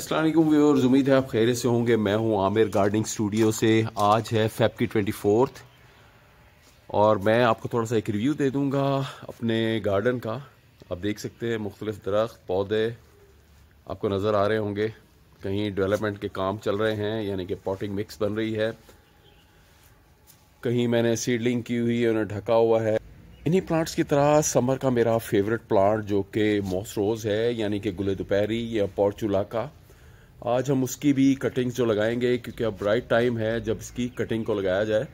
Aslam viewers उम्मीद है आप खैर से होंगे मैं हूं आमिर गार्डनिंग स्टूडियो से आज है फेब की ट्वेंटी फोर्थ और मैं आपको थोड़ा सा एक रिव्यू दे दूंगा अपने गार्डन का आप देख सकते हैं मुख्तलिफ़ दरख्त पौधे आपको नज़र आ रहे होंगे कहीं डेवलपमेंट के काम चल रहे हैं यानी कि पॉटिंग मिक्स बन रही है कहीं मैंने सीडलिंग की हुई है उन्हें ढका हुआ है इन्हीं प्लांट्स की तरह समर का मेरा फेवरेट प्लांट जो कि मॉसरोज है यानी कि गुले दोपहरी या पॉर्चूला का आज हम उसकी भी कटिंग्स जो लगाएंगे क्योंकि अब ब्राइट टाइम है जब इसकी कटिंग को लगाया जाए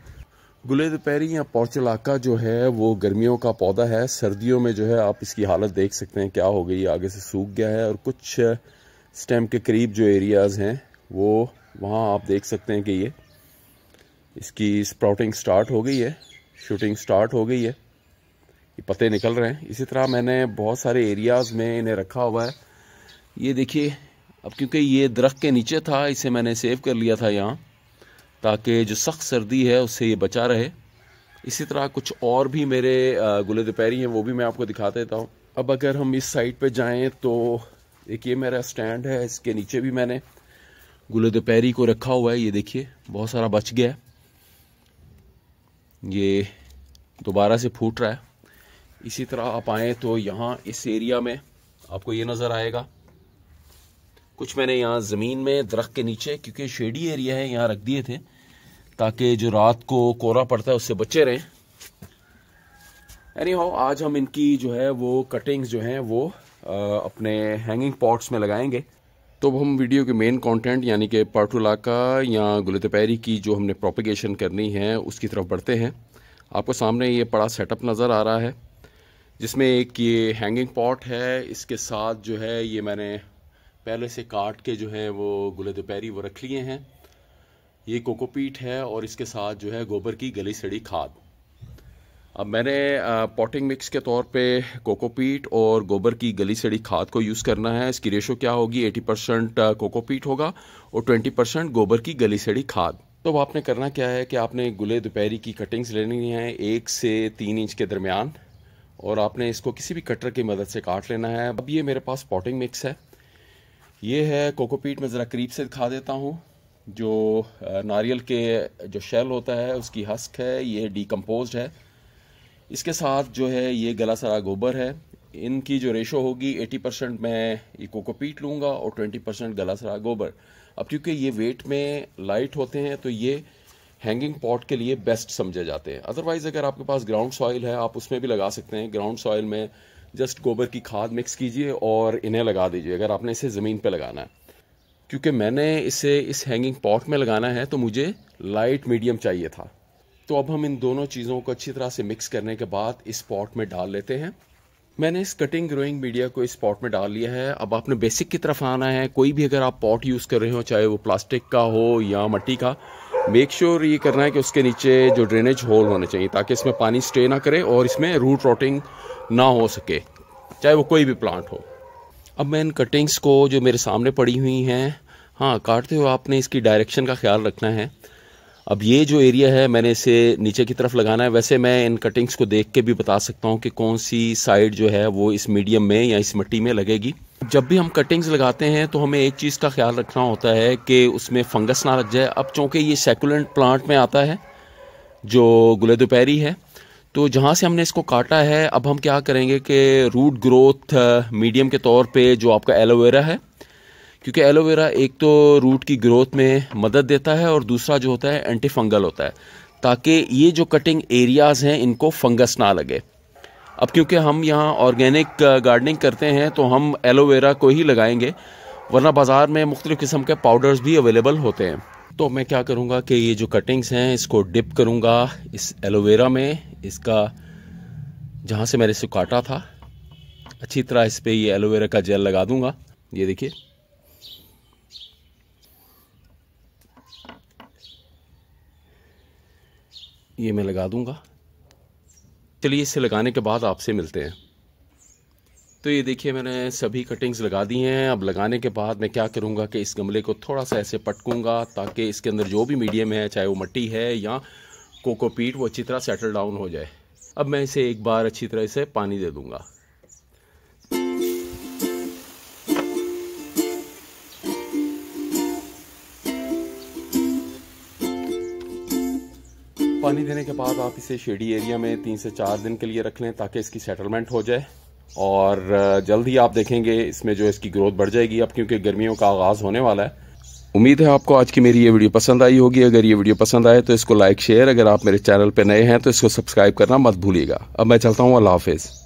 गुले दोपहरी या पौचलाका जो है वो गर्मियों का पौधा है सर्दियों में जो है आप इसकी हालत देख सकते हैं क्या हो गई आगे से सूख गया है और कुछ स्टेम के करीब जो एरियाज़ हैं वो वहाँ आप देख सकते हैं कि ये इसकी स्प्राउटिंग स्टार्ट हो गई है शूटिंग स्टार्ट हो गई है ये पत्ते निकल रहे हैं इसी तरह मैंने बहुत सारे एरियाज़ में इन्हें रखा हुआ है ये देखिए अब क्योंकि ये दरख्त के नीचे था इसे मैंने सेव कर लिया था यहाँ ताकि जो सख्त सर्दी है उससे ये बचा रहे इसी तरह कुछ और भी मेरे गुले दोपहरी हैं वो भी मैं आपको दिखा देता हूँ अब अगर हम इस साइड पे जाएं तो एक ये मेरा स्टैंड है इसके नीचे भी मैंने गुले दोपहरी को रखा हुआ है ये देखिए बहुत सारा बच गया है ये दोबारा से फूट रहा है इसी तरह आप आएँ तो यहाँ इस एरिया में आपको ये नज़र आएगा कुछ मैंने यहाँ ज़मीन में दरख्त के नीचे क्योंकि शेडी एरिया है यहाँ रख दिए थे ताकि जो रात को कोहरा पड़ता है उससे बचे रहें एनी हो आज हम इनकी जो है वो कटिंग्स जो हैं वो आ, अपने हैंगिंग पॉट्स में लगाएंगे तो हम वीडियो के मेन कंटेंट यानी कि पार्टुला का या गुलतपैरी की जो हमने प्रोपिगेशन करनी है उसकी तरफ बढ़ते हैं आपको सामने ये बड़ा सेटअप नज़र आ रहा है जिसमें एक ये हैंगिंग पॉट है इसके साथ जो है ये मैंने पहले से काट के जो है वो गुले दोपहरी वो रख लिए हैं ये कोकोपीट है और इसके साथ जो है गोबर की गली सड़ी खाद अब मैंने पॉटिंग मिक्स के तौर पे कोकोपीट और गोबर की गली सड़ी खाद को यूज़ करना है इसकी रेशो क्या होगी 80 परसेंट कोकोपीट होगा और 20 परसेंट गोबर की गली सड़ी खाद तो अब आपने करना क्या है कि आपने गुले दोपहरी की कटिंग्स लेनी है एक से तीन इंच के दरमियान और आपने इसको किसी भी कटर की मदद से काट लेना है अब ये मेरे पास पॉटिंग मिक्स है ये है कोकोपीट में ज़रा करीब से दिखा देता हूँ जो नारियल के जो शेल होता है उसकी हस्क है ये डिकम्पोज है इसके साथ जो है ये गला सरा गोबर है इनकी जो रेशो होगी 80 परसेंट मैं ये कोकोपीट लूँगा और 20 परसेंट गला सरा गोबर अब क्योंकि ये वेट में लाइट होते हैं तो ये हैंगिंग पॉट के लिए बेस्ट समझे जाते हैं अदरवाइज़ अगर आपके पास ग्राउंड सॉइल है आप उसमें भी लगा सकते हैं ग्राउंड सॉइल में जस्ट गोबर की खाद मिक्स कीजिए और इन्हें लगा दीजिए अगर आपने इसे ज़मीन पर लगाना है क्योंकि मैंने इसे इस हैंगिंग पॉट में लगाना है तो मुझे लाइट मीडियम चाहिए था तो अब हम इन दोनों चीज़ों को अच्छी तरह से मिक्स करने के बाद इस पॉट में डाल लेते हैं मैंने इस कटिंग ग्रोइंग मीडिया को इस पॉट में डाल लिया है अब आपने बेसिक की तरफ आना है कोई भी अगर आप पॉट यूज़ कर रहे हो चाहे वो प्लास्टिक का हो या मट्टी का मेक श्योर sure ये करना है कि उसके नीचे जो ड्रेनेज होल होने चाहिए ताकि इसमें पानी स्टे ना करे और इसमें रूट रोटिंग ना हो सके चाहे वो कोई भी प्लांट हो अब मैं इन कटिंग्स को जो मेरे सामने पड़ी हुई हैं हाँ काटते हुए आपने इसकी डायरेक्शन का ख्याल रखना है अब ये जो एरिया है मैंने इसे नीचे की तरफ लगाना है वैसे मैं इन कटिंग्स को देख के भी बता सकता हूँ कि कौन सी साइड जो है वो इस मीडियम में या इस मिट्टी में लगेगी जब भी हम कटिंग्स लगाते हैं तो हमें एक चीज़ का ख्याल रखना होता है कि उसमें फंगस ना लग जाए अब चूँकि ये सेकुलेंट प्लांट में आता है जो गुले दोपहरी है तो जहाँ से हमने इसको काटा है अब हम क्या करेंगे कि रूट ग्रोथ मीडियम के तौर पे जो आपका एलोवेरा है क्योंकि एलोवेरा एक तो रूट की ग्रोथ में मदद देता है और दूसरा जो होता है एंटी फंगल होता है ताकि ये जो कटिंग एरियाज़ हैं इनको फंगस ना लगे अब क्योंकि हम यहाँ ऑर्गेनिक गार्डनिंग uh, करते हैं तो हम एलोवेरा को ही लगाएंगे वरना बाज़ार में मुख्तलिफ़ किस्म के पाउडर्स भी अवेलेबल होते हैं तो मैं क्या करूँगा कि ये जो कटिंग्स हैं इसको डिप करूँगा इस एलोवेरा में इसका जहाँ से मैंने इसे काटा था अच्छी तरह इस पर ये एलोवेरा का जेल लगा दूँगा ये देखिए ये मैं लगा दूँगा चलिए इसे लगाने के बाद आपसे मिलते हैं तो ये देखिए मैंने सभी कटिंग्स लगा दी हैं अब लगाने के बाद मैं क्या करूँगा कि इस गमले को थोड़ा सा ऐसे पटकूँगा ताकि इसके अंदर जो भी मीडियम है चाहे वो मट्टी है या कोकोपीट वो अच्छी तरह सेटल डाउन हो जाए अब मैं इसे एक बार अच्छी तरह से पानी दे दूँगा पानी देने के बाद आप इसे शेडी एरिया में तीन से चार दिन के लिए रख लें ताकि इसकी सेटलमेंट हो जाए और जल्द ही आप देखेंगे इसमें जो इसकी ग्रोथ बढ़ जाएगी अब क्योंकि गर्मियों का आगाज़ होने वाला है उम्मीद है आपको आज की मेरी ये वीडियो पसंद आई होगी अगर ये वीडियो पसंद आए तो इसको लाइक शेयर अगर आप मेरे चैनल पर नए हैं तो इसको सब्सक्राइब करना मत भूलिएगा अब मैं चलता हूँ अल्लाह हाफिज़